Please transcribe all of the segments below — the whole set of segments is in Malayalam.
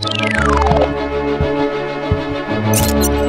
Thank you.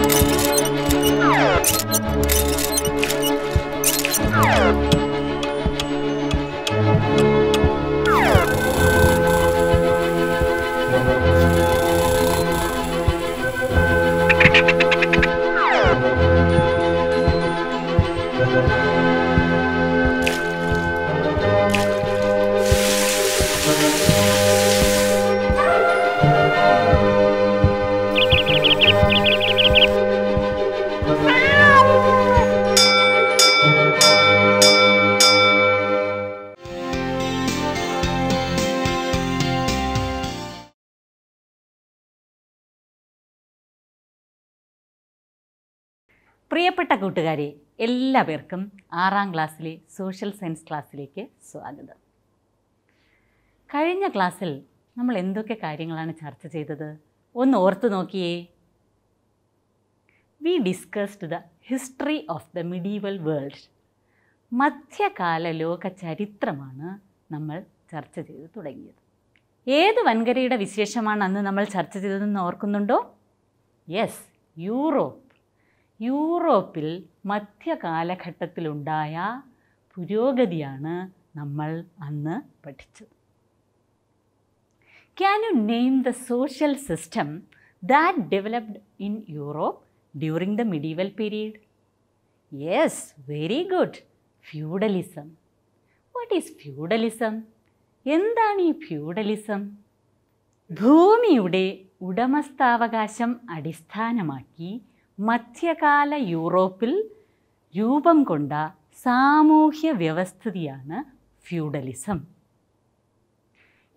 പ്രിയപ്പെട്ട കൂട്ടുകാരെ എല്ലാ പേർക്കും ആറാം ക്ലാസ്സിലെ സോഷ്യൽ സയൻസ് ക്ലാസ്സിലേക്ക് സ്വാഗതം കഴിഞ്ഞ ക്ലാസ്സിൽ നമ്മൾ എന്തൊക്കെ കാര്യങ്ങളാണ് ചർച്ച ചെയ്തത് ഒന്ന് ഓർത്തു നോക്കിയേ we discussed the history of the medieval world മധ്യകാല ലോക ചരിത്രമാണ് നമ്മൾ ചർച്ച ചെയ്ത് തുടങ്ങിയത് ഏത് വൻകരയുടെ വിശേഷമാണ് അന്ന് നമ്മൾ ചർച്ച ചെയ്തതെന്ന് ഓർക്കുന്നുണ്ടോ യെസ് യൂറോപ്പ് യൂറോപ്പിൽ മധ്യകാലഘട്ടത്തിലുണ്ടായ പുരോഗതിയാണ് നമ്മൾ അന്ന് പഠിച്ചത് can you name the social system that developed in Europe during the medieval period yes very good feudalism what is feudalism എന്താണ് ഈ ഫ്യൂഡലിസം ഭൂമിയുടെ ഉടമസ്ഥാവകാശം അടിസ്ഥാനമാക്കി മധ്യകാല യൂറോപ്പിൽ രൂപം കൊണ്ട സാമൂഹ്യ വ്യവസ്ഥിതിയാണ് ഫ്യൂഡലിസം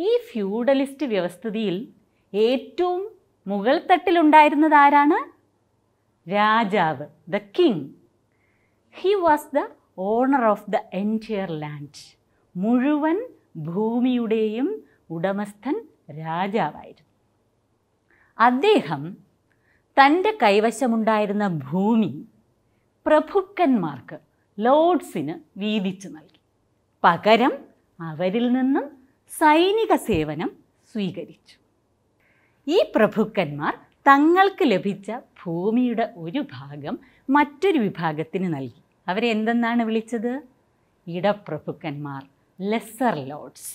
ഈ ഫ്യൂഡലിസ്റ്റ് വ്യവസ്ഥിതിയിൽ ഏറ്റവും മുകൾ തട്ടിലുണ്ടായിരുന്നത് ആരാണ് രാജാവ് the king he was the owner of the entire land മുഴുവൻ ഭൂമിയുടെയും ഉടമസ്ഥൻ രാജാവായിരുന്നു അദ്ദേഹം തൻ്റെ കൈവശമുണ്ടായിരുന്ന ഭൂമി പ്രഭുക്കന്മാർക്ക് ലോഡ്സിന് വീതിച്ചു നൽകി പകരം അവരിൽ നിന്നും സൈനിക സേവനം സ്വീകരിച്ചു ഈ പ്രഭുക്കന്മാർ തങ്ങൾക്ക് ലഭിച്ച ഭൂമിയുടെ ഒരു ഭാഗം മറ്റൊരു വിഭാഗത്തിന് നൽകി അവരെ വിളിച്ചത് ഇടപ്രഭുക്കന്മാർ ലെസ്സർ ലോഡ്സ്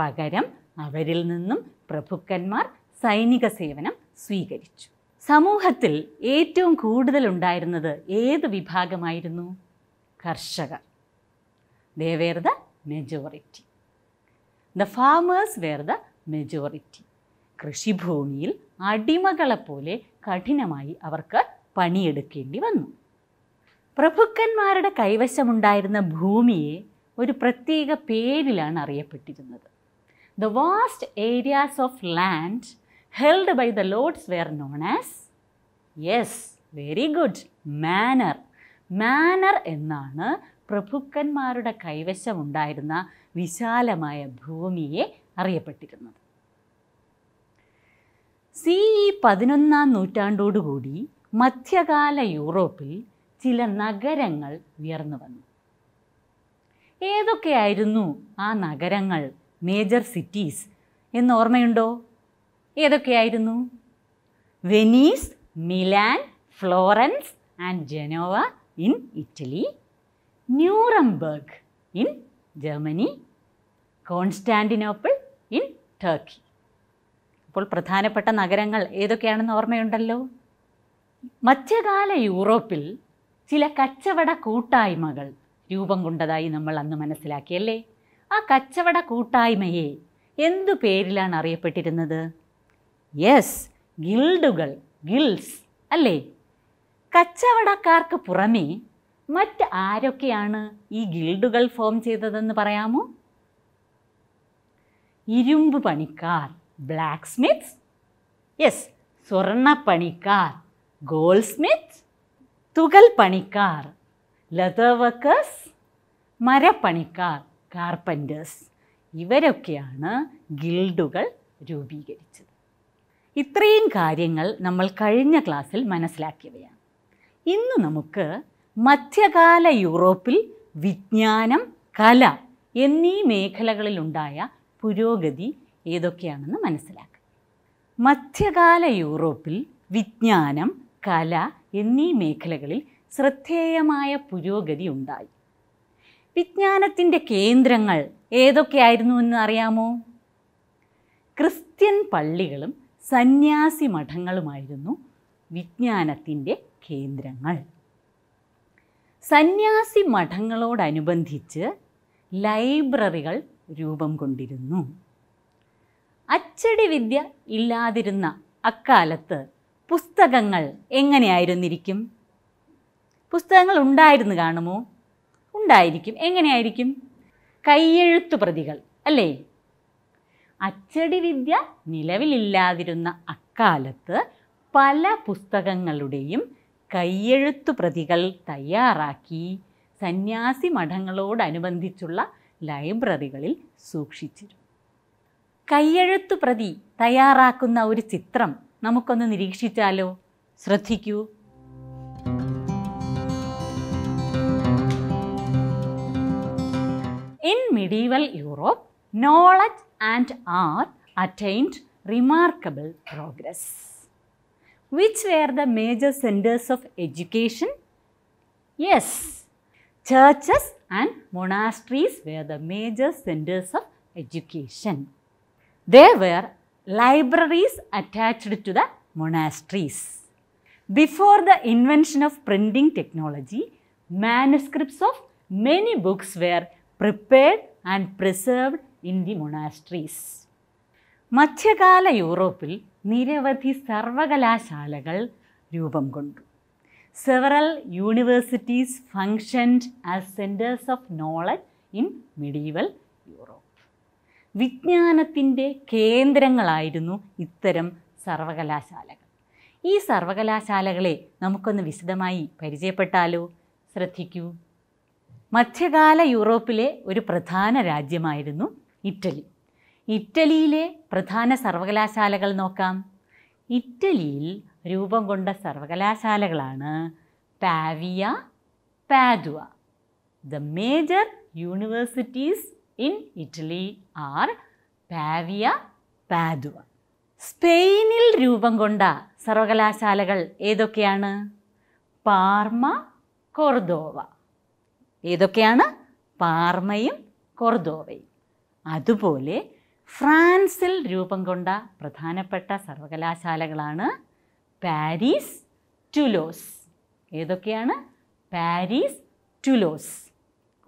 പകരം അവരിൽ നിന്നും പ്രഭുക്കന്മാർ സൈനിക സേവനം സ്വീകരിച്ചു സമൂഹത്തിൽ ഏറ്റവും കൂടുതൽ ഉണ്ടായിരുന്നത് ഏത് വിഭാഗമായിരുന്നു കർഷകർ they were the majority the farmers were the majority കൃഷിഭൂമിയിൽ അടിമകളെപ്പോലെ കഠിനമായി അവർക്ക് പണിയെടുക്കേണ്ടി വന്നു പ്രഭുക്കന്മാരുടെ കൈവശമുണ്ടായിരുന്ന ഭൂമിയെ ഒരു പ്രത്യേക പേരിലാണ് അറിയപ്പെട്ടിരുന്നത് the vast areas of land held by the lords were known as yes very good manor manor എന്നാണ് പ്രഭുക്കന്മാരുടെ കൈവശമുണ്ടായിരുന്ന വിശാലമായ ഭൂമിയെ അറിയപ്പെട്ടിരുന്നത് സി ഇ പതിനൊന്നാം നൂറ്റാണ്ടോടുകൂടി മധ്യകാല യൂറോപ്പിൽ ചില നഗരങ്ങൾ ഉയർന്നു വന്നു ഏതൊക്കെയായിരുന്നു ആ നഗരങ്ങൾ മേജർ സിറ്റീസ് എന്നോർമ്മയുണ്ടോ ഏതൊക്കെയായിരുന്നു Venice Milan Florence and Genoa in Italy Nuremberg in Germany Constantinople in Turkey അപ്പോൾ പ്രധാനപ്പെട്ട നഗരങ്ങൾ ഏതൊക്കെയാണെന്ന് ഓർമ്മയുണ്ടല്ലോ മധ്യകാല യൂറോപ്പിൽ ചില കച്ചവട കൂട്ടായ്മകൾ രൂപം കൊണ്ടതായി നമ്മൾ അന്ന് മനസ്സിലാക്കിയല്ലേ ആ കച്ചവട കൂട്ടായ്മയെ എന്തു പേരിലാണ് അറിയപ്പെട്ടിരുന്നത് യെസ് ഗിൽഡുകൾ ഗിൽസ് അല്ലേ കച്ചവടക്കാർക്ക് പുറമേ മറ്റ് ആരൊക്കെയാണ് ഈ ഗിൽഡുകൾ ഫോം ചെയ്തതെന്ന് പറയാമോ ഇരുമ്പ് പണിക്കാർ ബ്ലാക്ക് സ്മിത്ത്സ് യെസ് സ്വർണ്ണ പണിക്കാർ ഗോൾഡ് സ്മിത്ത് തുകൽ പണിക്കാർ ലെതർ വർക്കേഴ്സ് മരപ്പണിക്കാർ കാർപ്പൻറ്റേഴ്സ് ഇവരൊക്കെയാണ് ഗിൽഡുകൾ രൂപീകരിച്ചത് ഇത്രയും കാര്യങ്ങൾ നമ്മൾ കഴിഞ്ഞ ക്ലാസ്സിൽ മനസ്സിലാക്കിയവയാണ് ഇന്ന് നമുക്ക് മധ്യകാല യൂറോപ്പിൽ വിജ്ഞാനം കല എന്നീ മേഖലകളിലുണ്ടായ പുരോഗതി ഏതൊക്കെയാണെന്ന് മനസ്സിലാക്കാം മധ്യകാല യൂറോപ്പിൽ വിജ്ഞാനം കല എന്നീ മേഖലകളിൽ ശ്രദ്ധേയമായ പുരോഗതി ഉണ്ടായി വിജ്ഞാനത്തിൻ്റെ കേന്ദ്രങ്ങൾ ഏതൊക്കെയായിരുന്നു എന്ന് അറിയാമോ ക്രിസ്ത്യൻ പള്ളികളും സന്യാസി മഠങ്ങളുമായിരുന്നു വിജ്ഞാനത്തിൻ്റെ കേന്ദ്രങ്ങൾ സന്യാസി മഠങ്ങളോടനുബന്ധിച്ച് ലൈബ്രറികൾ രൂപം കൊണ്ടിരുന്നു അച്ചടി വിദ്യ ഇല്ലാതിരുന്ന അക്കാലത്ത് പുസ്തകങ്ങൾ എങ്ങനെയായിരുന്നിരിക്കും പുസ്തകങ്ങൾ ഉണ്ടായിരുന്നു കാണുമോ ഉണ്ടായിരിക്കും എങ്ങനെയായിരിക്കും കയ്യെഴുത്തു പ്രതികൾ അല്ലേ അച്ചടി വിദ്യ നിലവിലില്ലാതിരുന്ന അക്കാലത്ത് പല പുസ്തകങ്ങളുടെയും കയ്യെഴുത്തു പ്രതികൾ തയ്യാറാക്കി സന്യാസി മഠങ്ങളോടനുബന്ധിച്ചുള്ള ലൈബ്രറികളിൽ സൂക്ഷിച്ചിരുന്നു കയ്യെഴുത്തു പ്രതി തയ്യാറാക്കുന്ന ഒരു ചിത്രം നമുക്കൊന്ന് നിരീക്ഷിച്ചാലോ ശ്രദ്ധിക്കൂ in medieval Europe knowledge and art attained remarkable progress. Which were the major centers of education? Yes, churches and monasteries were the major centers of education. There were libraries attached to the monasteries. Before the invention of printing technology, manuscripts of many books were prepared and preserved in the monasteries മധ്യകാല യൂറോപ്പിൽ നിരവധി സർവകലാശാലകൾ രൂപം കൊണ്ടു several universities functioned as centres of knowledge in medieval Europe വിജ്ഞാനത്തിൻ്റെ കേന്ദ്രങ്ങളായിരുന്നു ഇത്തരം സർവകലാശാലകൾ ഈ സർവകലാശാലകളെ നമുക്കൊന്ന് വിശദമായി പരിചയപ്പെട്ടാലോ ശ്രദ്ധിക്കൂ മധ്യകാല യൂറോപ്പിലെ ഒരു പ്രധാന രാജ്യമായിരുന്നു ഇറ്റലി ഇറ്റലിയിലെ പ്രധാന സർവകലാശാലകൾ നോക്കാം ഇറ്റലിയിൽ രൂപം കൊണ്ട സർവകലാശാലകളാണ് Pavia Padua the major universities in Italy are Pavia Padua സ്പെയിനിൽ രൂപം കൊണ്ട സർവകലാശാലകൾ ഏതൊക്കെയാണ് പാർമ കൊർദോവ ഏതൊക്കെയാണ് പാർമയും കൊർദോവയും അതുപോലെ ഫ്രാൻസിൽ രൂപം കൊണ്ട പ്രധാനപ്പെട്ട സർവകലാശാലകളാണ് പാരീസ് ടുലോസ് ഏതൊക്കെയാണ് പാരീസ് ടുലോസ്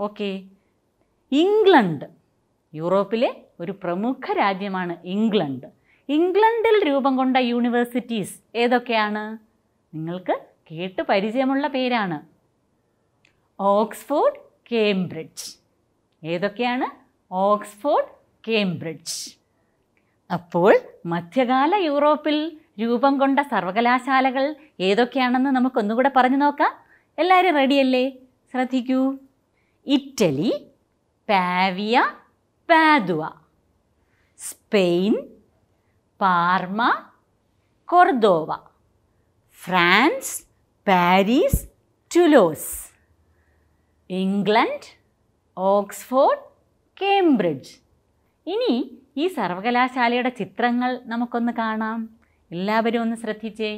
ഓക്കെ ഇംഗ്ലണ്ട് യൂറോപ്പിലെ ഒരു പ്രമുഖ രാജ്യമാണ് ഇംഗ്ലണ്ട് ഇംഗ്ലണ്ടിൽ രൂപം കൊണ്ട യൂണിവേഴ്സിറ്റീസ് ഏതൊക്കെയാണ് നിങ്ങൾക്ക് കേട്ട് പരിചയമുള്ള പേരാണ് ഓക്സ്ഫോർഡ് കേംബ്രിഡ്ജ് ഏതൊക്കെയാണ് ഓക്സ്ഫോർഡ് കേംബ്രിഡ്ജ് അപ്പോൾ മധ്യകാല യൂറോപ്പിൽ രൂപം കൊണ്ട സർവകലാശാലകൾ ഏതൊക്കെയാണെന്ന് നമുക്കൊന്നുകൂടെ പറഞ്ഞു നോക്കാം എല്ലാവരും റെഡിയല്ലേ ശ്രദ്ധിക്കൂ Italy Pavia Padua Spain Parma Cordoba France Paris Toulouse England Oxford Cambridge ഇനി ഈ സർവകലാശാലയുടെ ചിത്രങ്ങൾ നമുക്കൊന്ന് കാണാം എല്ലാവരും ഒന്ന് ശ്രദ്ധിച്ചേ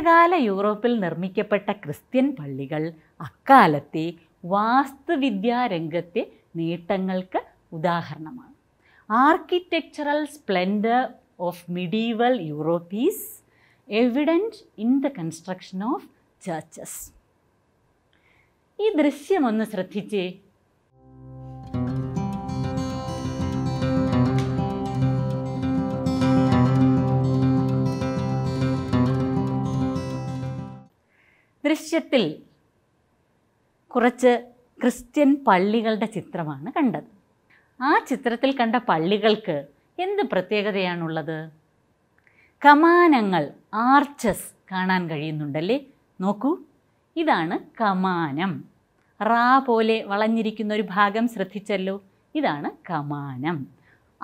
മധ്യകാല യൂറോപ്പിൽ നിർമ്മിക്കപ്പെട്ട ക്രിസ്ത്യൻ പള്ളികൾ അക്കാലത്തെ വാസ്തുവിദ്യാ രംഗത്തെ നേട്ടങ്ങൾക്ക് ഉദാഹരണമാണ് architectural splendour of medieval Europe is evident in the construction of churches ഈ ദൃശ്യം ഒന്ന് ശ്രദ്ധിച്ചേ ദൃശ്യത്തിൽ കുറച്ച് ക്രിസ്ത്യൻ പള്ളികളുടെ ചിത്രമാണ് കണ്ടത് ആ ചിത്രത്തിൽ കണ്ട പള്ളികൾക്ക് എന്ത് പ്രത്യേകതയാണുള്ളത് കമാനങ്ങൾ ആർച്ചസ് കാണാൻ കഴിയുന്നുണ്ടല്ലേ നോക്കൂ ഇതാണ് കമാനം റാ പോലെ വളഞ്ഞിരിക്കുന്ന ഒരു ഭാഗം ശ്രദ്ധിച്ചല്ലോ ഇതാണ് കമാനം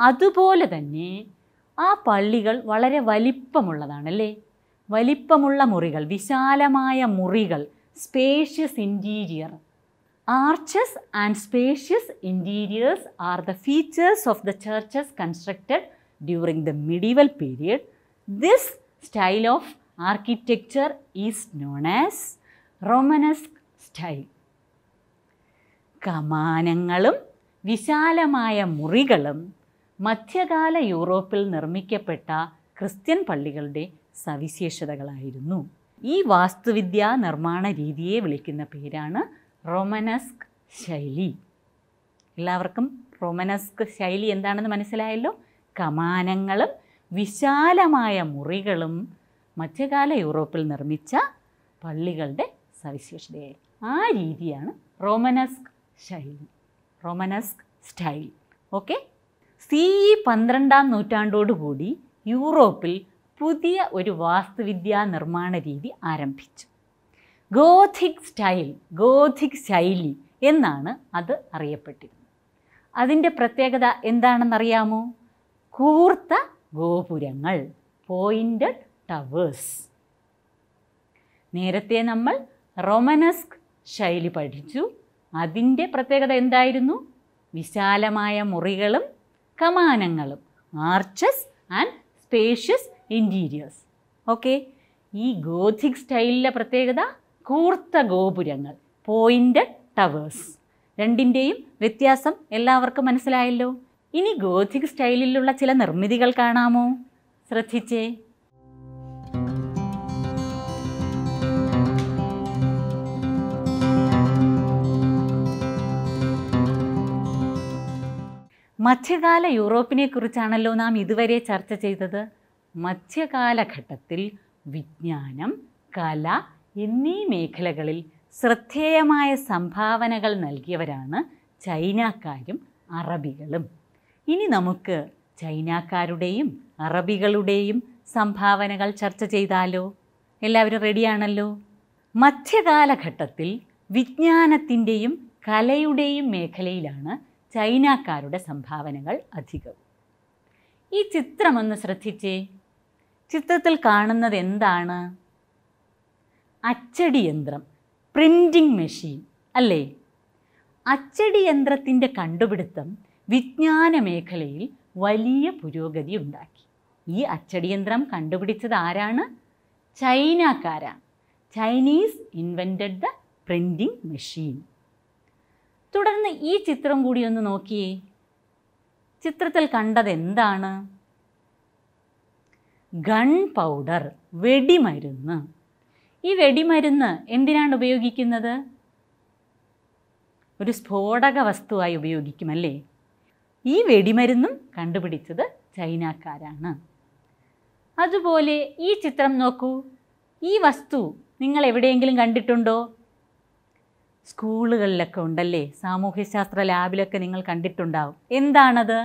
അതുപോലെ തന്നെ ആ പള്ളികൾ വളരെ വലിപ്പമുള്ളതാണല്ലേ വലിപ്പമുള്ള മുറികൾ വിശാലമായ മുറികൾ spacious interior arches and spacious interiors are the features of the churches constructed during the medieval period this style of architecture is known as Romanesque style കമാനങ്ങളും വിശാലമായ മുറികളും മധ്യകാല യൂറോപ്പിൽ നിർമ്മിക്കപ്പെട്ട ക്രിസ്ത്യൻ പള്ളികളുടെ സവിശേഷതകളായിരുന്നു ഈ വാസ്തുവിദ്യാ നിർമ്മാണ രീതിയെ വിളിക്കുന്ന പേരാണ് റൊമനസ്ക് ശൈലി എല്ലാവർക്കും റൊമനസ്ക് ശൈലി എന്താണെന്ന് മനസ്സിലായല്ലോ കമാനങ്ങളും വിശാലമായ മുറികളും മധ്യകാല യൂറോപ്പിൽ നിർമ്മിച്ച പള്ളികളുടെ സവിശേഷതയായി ആ രീതിയാണ് റോമനസ്ക് ശൈലി റോമനസ്ക് സ്റ്റൈൽ ഓക്കെ സി പന്ത്രണ്ടാം നൂറ്റാണ്ടോടുകൂടി യൂറോപ്പിൽ പുതിയ ഒരു വാസ്തുവിദ്യാ നിർമ്മാണ രീതി ആരംഭിച്ചു ഗോഥിക് സ്റ്റൈൽ ഗോഥിക് ശൈലി എന്നാണ് അത് അറിയപ്പെട്ടിരുന്നത് അതിൻ്റെ പ്രത്യേകത എന്താണെന്നറിയാമോ കൂർത്ത ഗോപുരങ്ങൾ പോയിൻറ്റഡ് ടവേഴ്സ് നേരത്തെ നമ്മൾ റൊമനസ്ക് ശൈലി പഠിച്ചു അതിൻ്റെ പ്രത്യേകത എന്തായിരുന്നു വിശാലമായ മുറികളും കമാനങ്ങളും arches and spacious interiors okay ഈ ഗോഥിക് സ്റ്റൈലിലെ പ്രത്യേകത കൂർത്ത ഗോപുരങ്ങൾ പോയിൻ്റ് ടവേഴ്സ് രണ്ടിൻ്റെയും വ്യത്യാസം എല്ലാവർക്കും മനസ്സിലായല്ലോ ഇനി ഗോഥിക് സ്റ്റൈലിലുള്ള ചില നിർമ്മിതികൾ കാണാമോ ശ്രദ്ധിച്ചേ മധ്യകാല യൂറോപ്പിനെക്കുറിച്ചാണല്ലോ നാം ഇതുവരെ ചർച്ച ചെയ്തത് മധ്യകാലഘട്ടത്തിൽ വിജ്ഞാനം കല എന്നീ മേഖലകളിൽ ശ്രദ്ധേയമായ സംഭാവനകൾ നൽകിയവരാണ് ചൈനക്കാരും അറബികളും ഇനി നമുക്ക് ചൈനക്കാരുടെയും അറബികളുടെയും സംഭാവനകൾ ചർച്ച ചെയ്താലോ എല്ലാവരും റെഡിയാണല്ലോ മധ്യകാലഘട്ടത്തിൽ വിജ്ഞാനത്തിൻ്റെയും കലയുടെയും മേഖലയിലാണ് ചൈനക്കാരുടെ സംഭാവനകൾ അധികവും ഈ ചിത്രമൊന്ന് ശ്രദ്ധിച്ചേ ചിത്രത്തിൽ കാണുന്നത് എന്താണ് അച്ചടി യന്ത്രം പ്രിൻറ്റിംഗ് മെഷീൻ അല്ലേ അച്ചടി യന്ത്രത്തിൻ്റെ കണ്ടുപിടുത്തം വിജ്ഞാന മേഖലയിൽ വലിയ പുരോഗതി ഉണ്ടാക്കി ഈ അച്ചടി യന്ത്രം കണ്ടുപിടിച്ചത് ആരാണ് ചൈനക്കാരാണ് Chinese invented the printing machine തുടർന്ന് ഈ ചിത്രം കൂടി ഒന്ന് നോക്കിയേ ചിത്രത്തിൽ കണ്ടത് എന്താണ് ഗൺ പൗഡർ വെടിമരുന്ന് ഈ വെടിമരുന്ന് എന്തിനാണ് ഉപയോഗിക്കുന്നത് ഒരു സ്ഫോടക വസ്തുവായി ഉപയോഗിക്കുമല്ലേ ഈ വെടിമരുന്നും കണ്ടുപിടിച്ചത് ചൈനക്കാരാണ് അതുപോലെ ഈ ചിത്രം നോക്കൂ ഈ വസ്തു നിങ്ങൾ എവിടെയെങ്കിലും കണ്ടിട്ടുണ്ടോ സ്കൂളുകളിലൊക്കെ ഉണ്ടല്ലേ സാമൂഹ്യശാസ്ത്ര ലാബിലൊക്കെ നിങ്ങൾ കണ്ടിട്ടുണ്ടാവും എന്താണത്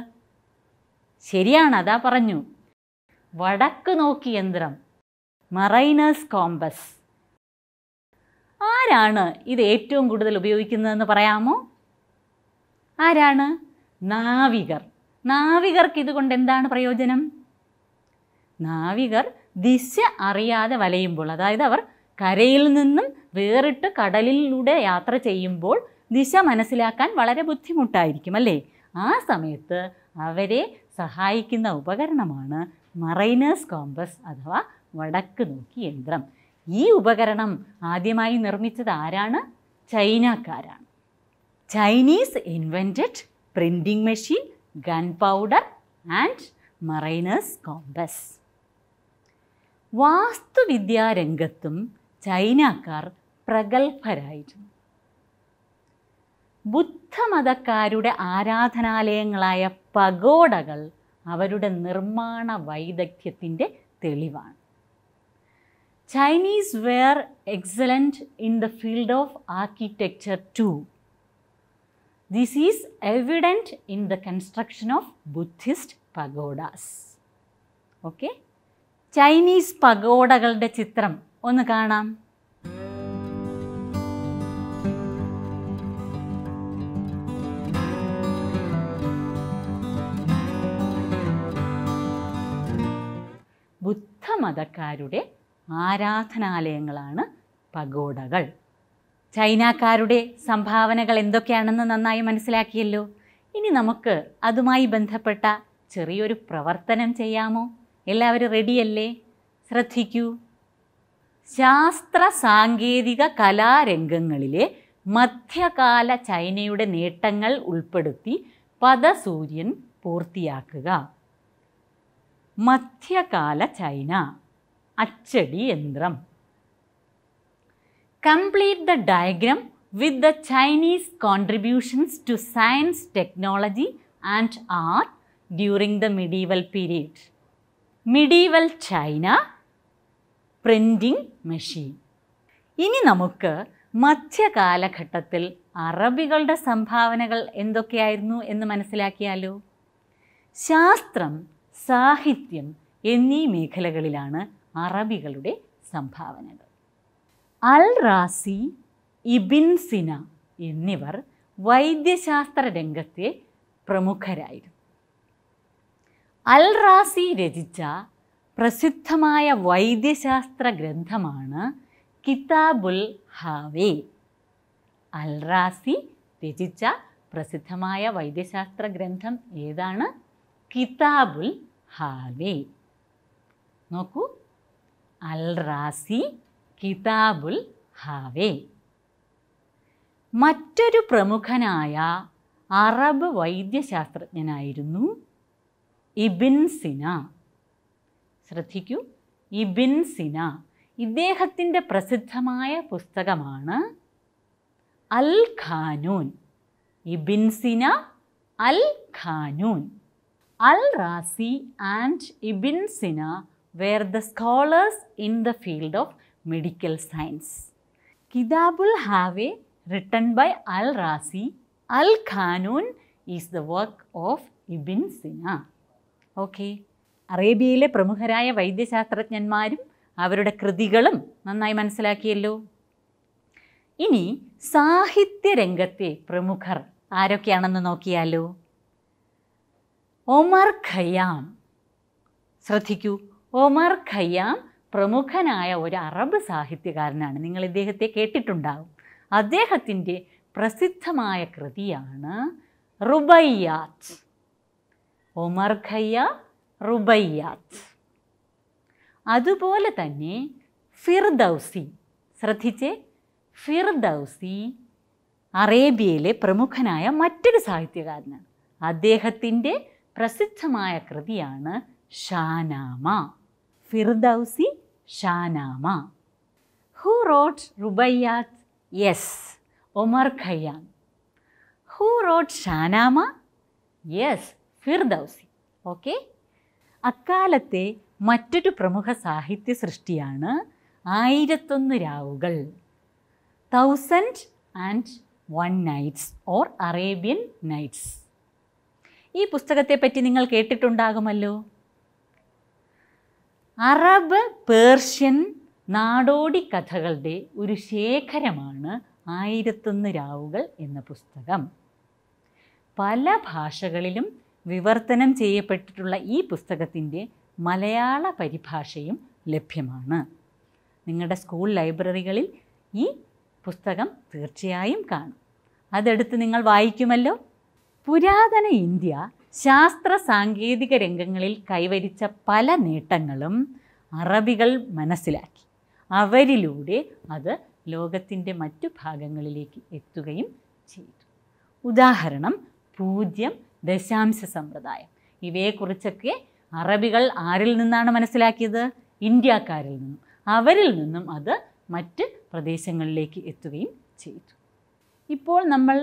ശരിയാണ് അതാ പറഞ്ഞു വടക്ക് നോക്കി യന്ത്രം മറൈനേഴ്സ് കോമ്പസ് ആരാണ് ഇത് ഏറ്റവും കൂടുതൽ ഉപയോഗിക്കുന്നതെന്ന് പറയാമോ ആരാണ് നാവികർ നാവികർക്ക് ഇതുകൊണ്ട് എന്താണ് പ്രയോജനം നാവികർ ദിശ അറിയാതെ വലയുമ്പോൾ അതായത് അവർ കരയിൽ നിന്നും വേറിട്ട് കടലിലൂടെ യാത്ര ചെയ്യുമ്പോൾ ദിശ മനസ്സിലാക്കാൻ വളരെ ബുദ്ധിമുട്ടായിരിക്കും അല്ലേ ആ സമയത്ത് അവരെ സഹായിക്കുന്ന ഉപകരണമാണ് മറൈനേഴ്സ് കോമ്പസ് അഥവാ വടക്ക് നോക്കി യന്ത്രം ഈ ഉപകരണം ആദ്യമായി നിർമ്മിച്ചത് ആരാണ് ചൈനക്കാരാണ് Chinese invented printing machine gunpowder and mariners compass വാസ്തുവിദ്യാ രംഗത്തും ചൈനക്കാർ പ്രഗത്ഭരായിരുന്നു ബുദ്ധമതക്കാരുടെ ആരാധനാലയങ്ങളായ പഗോഡകൾ അവരുടെ നിർമ്മാണ വൈദഗ്ധ്യത്തിൻ്റെ തെളിവാണ് Chinese were excellent in the field of architecture too this is evident in the construction of Buddhist pagodas okay Chinese പഗോഡകളുടെ ചിത്രം ഒന്ന് കാണാം മതക്കാരുടെ ആരാധനാലയങ്ങളാണ് പഗോഡകൾ ചൈനക്കാരുടെ സംഭാവനകൾ എന്തൊക്കെയാണെന്ന് നന്നായി മനസ്സിലാക്കിയല്ലോ ഇനി നമുക്ക് അതുമായി ബന്ധപ്പെട്ട ചെറിയൊരു പ്രവർത്തനം ചെയ്യാമോ എല്ലാവരും റെഡിയല്ലേ ശ്രദ്ധിക്കൂ ശാസ്ത്ര സാങ്കേതിക കലാരംഗങ്ങളിലെ മധ്യകാല ചൈനയുടെ നേട്ടങ്ങൾ ഉൾപ്പെടുത്തി പദസൂര്യൻ പൂർത്തിയാക്കുക മധ്യകാല ചൈന അച്ചടി യന്ത്രം complete the diagram with the Chinese contributions to science technology and art during the medieval period medieval China printing machine ഇനി നമുക്ക് മധ്യകാലഘട്ടത്തിൽ അറബികളുടെ സംഭാവനകൾ എന്തൊക്കെയായിരുന്നു എന്ന് മനസ്സിലാക്കിയാലോ ശാസ്ത്രം സാഹിത്യം എന്നീ മേഖലകളിലാണ് അറബികളുടെ സംഭാവനകൾ അൽ റാസി ഇബിൻ സിന എന്നിവർ വൈദ്യശാസ്ത്ര രംഗത്തെ പ്രമുഖരായിരുന്നു അൽ റാസി രചിച്ച പ്രസിദ്ധമായ വൈദ്യശാസ്ത്ര ഗ്രന്ഥമാണ് കിതാബുൽ ഹാവേ അൽ റാസി രചിച്ച പ്രസിദ്ധമായ വൈദ്യശാസ്ത്ര ഗ്രന്ഥം ഏതാണ് കിതാബുൽ ഹാവേ നോക്കൂ അൽ റാസി കിതാബുൽ ഹാവേ മറ്റൊരു പ്രമുഖനായ അറബ് വൈദ്യശാസ്ത്രജ്ഞനായിരുന്നു ഇബിൻ സിന ശ്രദ്ധിക്കൂ ഇബിൻ സിന ഇദ്ദേഹത്തിൻ്റെ പ്രസിദ്ധമായ പുസ്തകമാണ് al Qanun Ibn Sina al Qanun al Razi and Ibn Sina were the scholars in the field of medical science Kitabul Hawi written by al Razi al Qanun is the work of Ibn Sina okay അറേബ്യയിലെ പ്രമുഖരായ വൈദ്യശാസ്ത്രജ്ഞന്മാരും അവരുടെ കൃതികളും നന്നായി മനസ്സിലാക്കിയല്ലോ ഇനി സാഹിത്യരംഗത്തെ പ്രമുഖർ ആരൊക്കെയാണെന്ന് നോക്കിയാലോ ഒമർ ഖയാം ശ്രദ്ധിക്കൂ ഒമർ ഖയാം പ്രമുഖനായ ഒരു അറബ് സാഹിത്യകാരനാണ് നിങ്ങൾ ഇദ്ദേഹത്തെ കേട്ടിട്ടുണ്ടാകും അദ്ദേഹത്തിൻ്റെ പ്രസിദ്ധമായ കൃതിയാണ് റുബയ്യാത്ത് ഒമർ ഖയ്യ റുബയ്യാത്ത് അതുപോലെ തന്നെ ഫിർദൗസി ശ്രദ്ധിച്ചേ ഫിർദൗസി അറേബ്യയിലെ പ്രമുഖനായ മറ്റൊരു സാഹിത്യകാരനാണ് അദ്ദേഹത്തിൻ്റെ പ്രസിദ്ധമായ കൃതിയാണ് Shahnama Firdausi Shahnama who wrote Rubaiyat yes Omar Khayyam who wrote Shahnama yes Firdausi okay അക്കാലത്തെ മറ്റൊരു പ്രമുഖ സാഹിത്യ സൃഷ്ടിയാണ് ആയിരത്തൊന്ന് രാവുകൾ thousand and one nights or Arabian Nights ഈ പുസ്തകത്തെപ്പറ്റി നിങ്ങൾ കേട്ടിട്ടുണ്ടാകുമല്ലോ അറബ് പേർഷ്യൻ നാടോടി കഥകളുടെ ഒരു ശേഖരമാണ് ആയിരത്തൊന്ന് രാവുകൾ എന്ന പുസ്തകം പല ഭാഷകളിലും വിവർത്തനം ചെയ്യപ്പെട്ടിട്ടുള്ള ഈ പുസ്തകത്തിൻ്റെ മലയാള പരിഭാഷയും ലഭ്യമാണ് നിങ്ങളുടെ സ്കൂൾ ലൈബ്രറികളിൽ ഈ പുസ്തകം തീർച്ചയായും കാണും അതെടുത്ത് നിങ്ങൾ വായിക്കുമല്ലോ പുരാതന ഇന്ത്യ ശാസ്ത്ര സാങ്കേതിക രംഗങ്ങളിൽ കൈവരിച്ച പല നേട്ടങ്ങളും അറബികൾ മനസ്സിലാക്കി അവരിലൂടെ അത് ലോകത്തിൻ്റെ മറ്റു ഭാഗങ്ങളിലേക്ക് എത്തുകയും ചെയ്തു ഉദാഹരണം പൂജ്യം ദശാംശ സമ്പ്രദായം ഇവയെക്കുറിച്ചൊക്കെ അറബികൾ ആരിൽ നിന്നാണ് മനസ്സിലാക്കിയത് ഇന്ത്യക്കാരിൽ നിന്നും അവരിൽ നിന്നും അത് മറ്റ് പ്രദേശങ്ങളിലേക്ക് എത്തുകയും ചെയ്തു ഇപ്പോൾ നമ്മൾ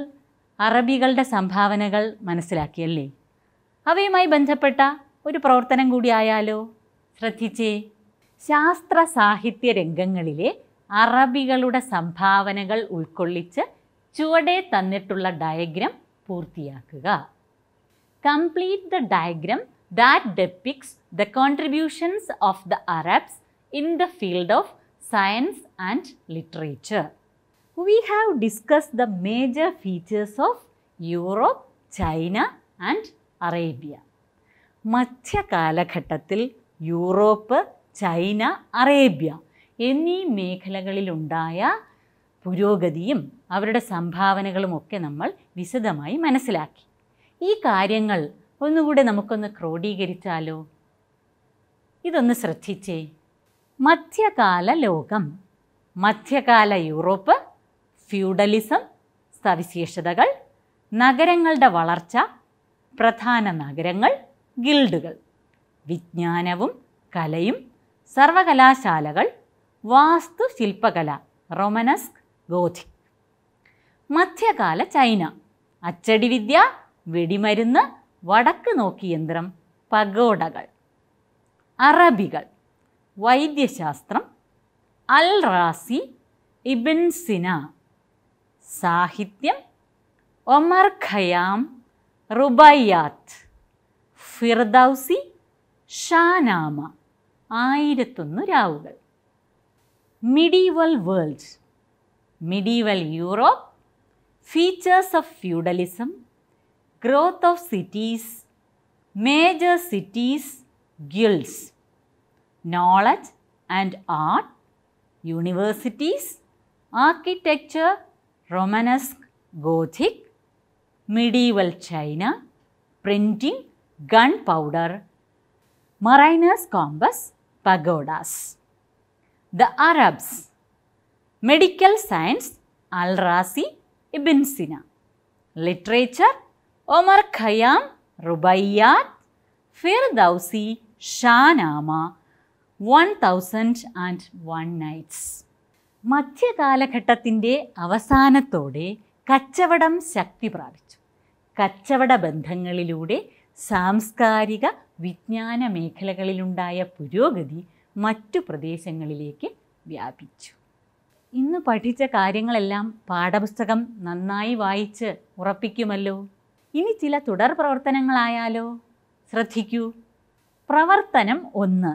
അറബികളുടെ സംഭാവനകൾ മനസ്സിലാക്കിയല്ലേ അവയുമായി ബന്ധപ്പെട്ട ഒരു പ്രവർത്തനം കൂടിയായാലോ ശ്രദ്ധിച്ചേ ശാസ്ത്ര സാഹിത്യ രംഗങ്ങളിലെ അറബികളുടെ സംഭാവനകൾ ഉൾക്കൊള്ളിച്ച് ചുവടെ തന്നിട്ടുള്ള ഡയഗ്രം പൂർത്തിയാക്കുക complete the diagram that depicts the contributions of the Arabs in the field of science and literature we have discuss the major features of Europe China and Arabia മധ്യകാലഘട്ടത്തിൽ യൂറോപ്പ് ചൈന അറേബ്യ എന്നീ മേഖലകളിലുണ്ടായ പുരോഗതിയും അവരുടെ സംഭാവനകളും ഒക്കെ നമ്മൾ വിശദമായി മനസ്സിലാക്കി ഈ കാര്യങ്ങൾ ഒന്നുകൂടെ നമുക്കൊന്ന് ക്രോഡീകരിച്ചാലോ ഇതൊന്ന് ശ്രദ്ധിച്ചേ മധ്യകാല ലോകം മധ്യകാല യൂറോപ്പ് ഫ്യൂഡലിസം സവിശേഷതകൾ നഗരങ്ങളുടെ വളർച്ച പ്രധാന നഗരങ്ങൾ ഗിൽഡുകൾ വിജ്ഞാനവും കലയും സർവകലാശാലകൾ വാസ്തുശില്പകല റൊമനസ്ക് ഗോഥിക് മധ്യകാല ചൈന അച്ചടിവിദ്യ വെടിമരുന്ന് വടക്ക് നോക്കി യന്ത്രം പഗോഡകൾ അറബികൾ വൈദ്യശാസ്ത്രം അൽ റാസി ഇബിൻ സിന സാഹിത്യം ഒമർ ഖയാം റുബയാത്ത് ഫിർദൌസി ഷാനാമ ആയിരത്തൊന്ന് രാവുകൾ medieval world medieval Europe features of feudalism growth of cities major cities guilds knowledge and art universities architecture Romanesque, Gothic, Medieval China, Printing, Gunpowder, Mariner's Compass, Pagodas. The Arabs, Medical Science, Al-Razi, Ibn Sina. Literature, Omar Khayyam, Rubaiyat, Firdausi, Shahnama, 1001 Nights. മധ്യകാലഘട്ടത്തിൻ്റെ അവസാനത്തോടെ കച്ചവടം ശക്തി പ്രാപിച്ചു കച്ചവട ബന്ധങ്ങളിലൂടെ സാംസ്കാരിക വിജ്ഞാന മേഖലകളിലുണ്ടായ പുരോഗതി മറ്റു പ്രദേശങ്ങളിലേക്ക് വ്യാപിച്ചു ഇന്ന് പഠിച്ച കാര്യങ്ങളെല്ലാം പാഠപുസ്തകം നന്നായി വായിച്ച് ഉറപ്പിക്കുമല്ലോ ഇനി ചില തുടർ പ്രവർത്തനങ്ങളായാലോ ശ്രദ്ധിക്കൂ പ്രവർത്തനം ഒന്ന്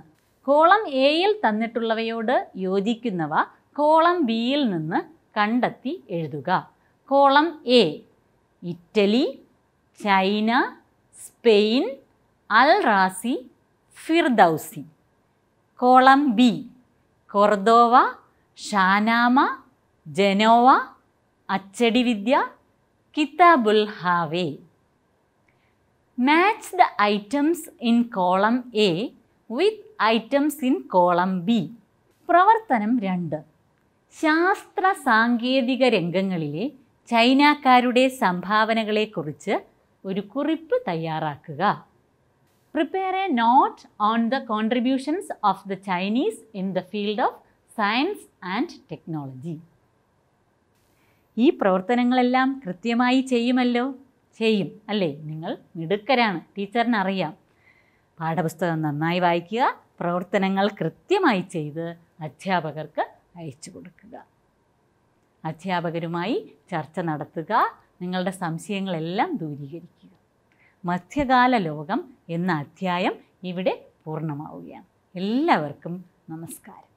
കോളം എയിൽ തന്നിട്ടുള്ളവയോട് യോജിക്കുന്നവ കോളം ബിയിൽ നിന്ന് കണ്ടെത്തി എഴുതുക column A Italy China Spain al Razi Firdausi column B Cordoba Shahnama Genoa അച്ചടിവിദ്യ Kitabul Hawi match the items in column A with items in column B പ്രവർത്തനം രണ്ട് ശാസ്ത്ര സാങ്കേതിക രംഗങ്ങളിലെ ചൈനക്കാരുടെ സംഭാവനകളെക്കുറിച്ച് ഒരു കുറിപ്പ് തയ്യാറാക്കുക prepare a note on the contributions of the Chinese in the field of science and technology ഈ പ്രവർത്തനങ്ങളെല്ലാം കൃത്യമായി ചെയ്യുമല്ലോ ചെയ്യും അല്ലേ നിങ്ങൾ മിടുക്കരാണ് ടീച്ചറിനറിയാം പാഠപുസ്തകം നന്നായി വായിക്കുക പ്രവർത്തനങ്ങൾ കൃത്യമായി ചെയ്ത് അധ്യാപകർക്ക് അയച്ചു കൊടുക്കുക അധ്യാപകരുമായി ചർച്ച നടത്തുക നിങ്ങളുടെ സംശയങ്ങളെല്ലാം ദൂരീകരിക്കുക മധ്യകാല ലോകം എന്ന അധ്യായം ഇവിടെ പൂർണ്ണമാവുകയാണ് എല്ലാവർക്കും നമസ്കാരം